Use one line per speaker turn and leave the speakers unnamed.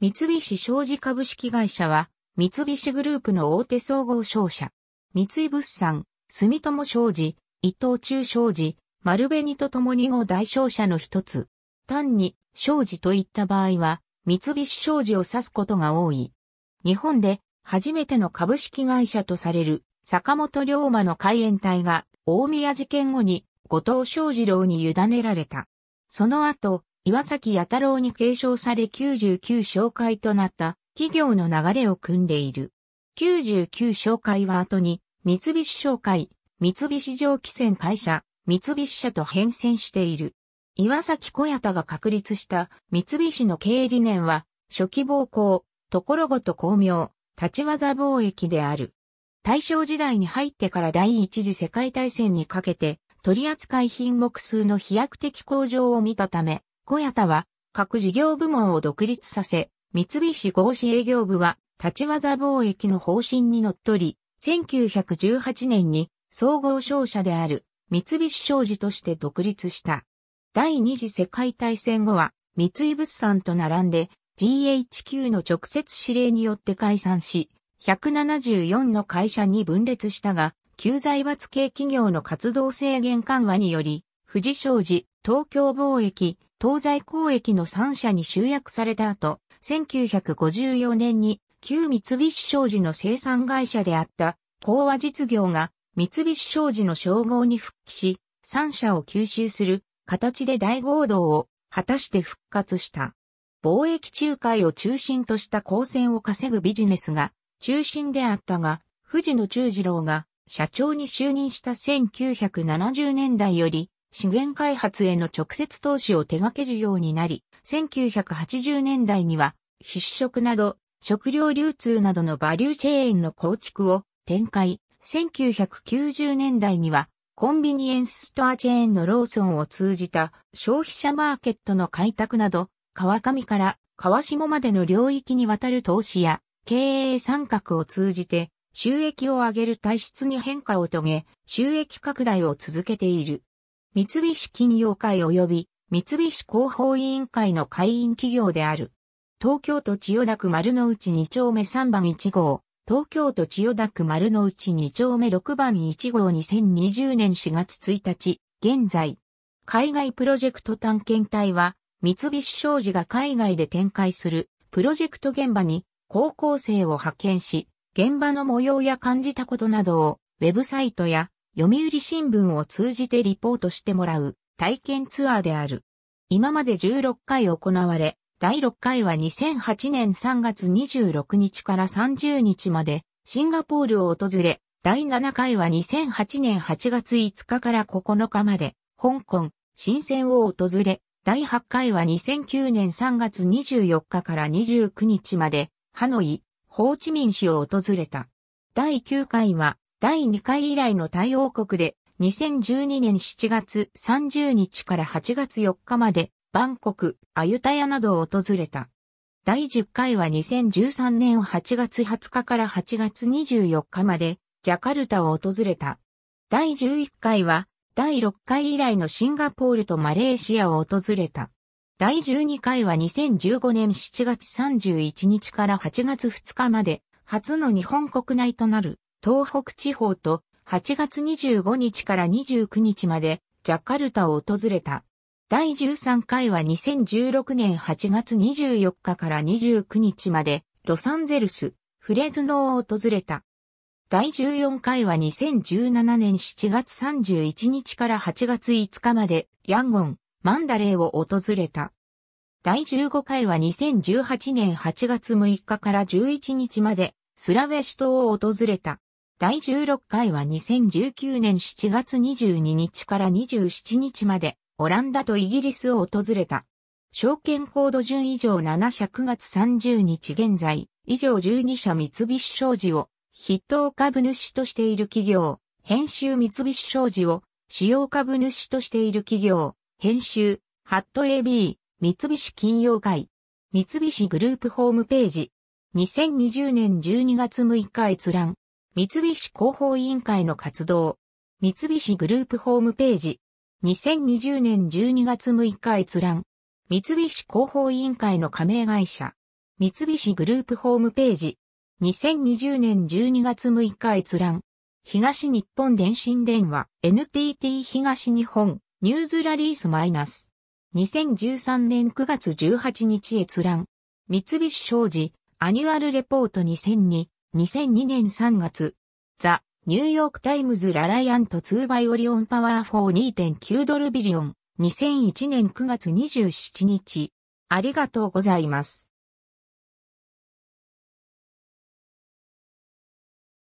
三菱商事株式会社は、三菱グループの大手総合商社。三井物産、住友商事、伊藤忠商事、丸紅と共にを大商社の一つ。単に、商事といった場合は、三菱商事を指すことが多い。日本で、初めての株式会社とされる、坂本龍馬の海援隊が、大宮事件後に、後藤商事郎に委ねられた。その後、岩崎弥太郎に継承され99紹介となった企業の流れを組んでいる。99紹介は後に三菱商会、三菱蒸気船会社、三菱社と変遷している。岩崎小屋田が確立した三菱の経営理念は、初期暴行、ところごと巧妙、立ち技貿易である。大正時代に入ってから第一次世界大戦にかけて、取扱品目数の飛躍的向上を見たため、小谷田は各事業部門を独立させ、三菱合資営業部は立ち技貿易の方針にのっとり、1918年に総合商社である三菱商事として独立した。第二次世界大戦後は三井物産と並んで GHQ の直接指令によって解散し、174の会社に分裂したが、旧財閥系企業の活動制限緩和により、富士商事、東京貿易、東西交易の三社に集約された後、1954年に旧三菱商事の生産会社であった講和実業が三菱商事の称号に復帰し、三社を吸収する形で大合同を果たして復活した。貿易仲介を中心とした光線を稼ぐビジネスが中心であったが、藤野中次郎が社長に就任した1970年代より資源開発への直接投資を手掛けるようになり、1980年代には、必食など、食料流通などのバリューチェーンの構築を展開。1990年代には、コンビニエンスストアチェーンのローソンを通じた消費者マーケットの開拓など、川上から川下までの領域にわたる投資や経営参画を通じて収益を上げる体質に変化を遂げ、収益拡大を続けている。三菱金融会及び三菱広報委員会の会員企業である。東京都千代田区丸の内2丁目3番1号、東京都千代田区丸の内2丁目6番1号2020年4月1日、現在。海外プロジェクト探検隊は、三菱商事が海外で展開するプロジェクト現場に高校生を派遣し、現場の模様や感じたことなどをウェブサイトや読売新聞を通じてリポートしてもらう体験ツアーである。今まで16回行われ、第6回は2008年3月26日から30日までシンガポールを訪れ、第7回は2008年8月5日から9日まで香港、新鮮を訪れ、第8回は2009年3月24日から29日までハノイ、ホーチミン市を訪れた。第9回は第2回以来の対応国で2012年7月30日から8月4日までバンコク、アユタヤなどを訪れた。第10回は2013年8月20日から8月24日までジャカルタを訪れた。第11回は第6回以来のシンガポールとマレーシアを訪れた。第12回は2015年7月31日から8月2日まで初の日本国内となる東北地方と8月25日から29日までジャカルタを訪れた。第13回は2016年8月24日から29日までロサンゼルス、フレズノを訪れた。第14回は2017年7月31日から8月5日までヤンゴン、マンダレーを訪れた。第15回は2018年8月6日から11日までスラウェシ島を訪れた。第16回は2019年7月22日から27日まで、オランダとイギリスを訪れた。証券コード順以上7社9月30日現在、以上12社三菱商事を、筆頭株主としている企業、編集三菱商事を、主要株主としている企業、編集、ハット AB、三菱金融会、三菱グループホームページ、2020年12月6日閲覧。三菱広報委員会の活動。三菱グループホームページ。2020年12月6日閲覧。三菱広報委員会の加盟会社。三菱グループホームページ。2020年12月6日閲覧。東日本電信電話 NTT 東日本ニューズラリースマイナス。2013年9月18日閲覧。三菱商事アニュアルレポート2002 2002年3月、ザ・ニューヨークタイムズ・ラライアント2バイオリオンパワー42.9ドルビリオン、2001年9月27日。ありがとうございます。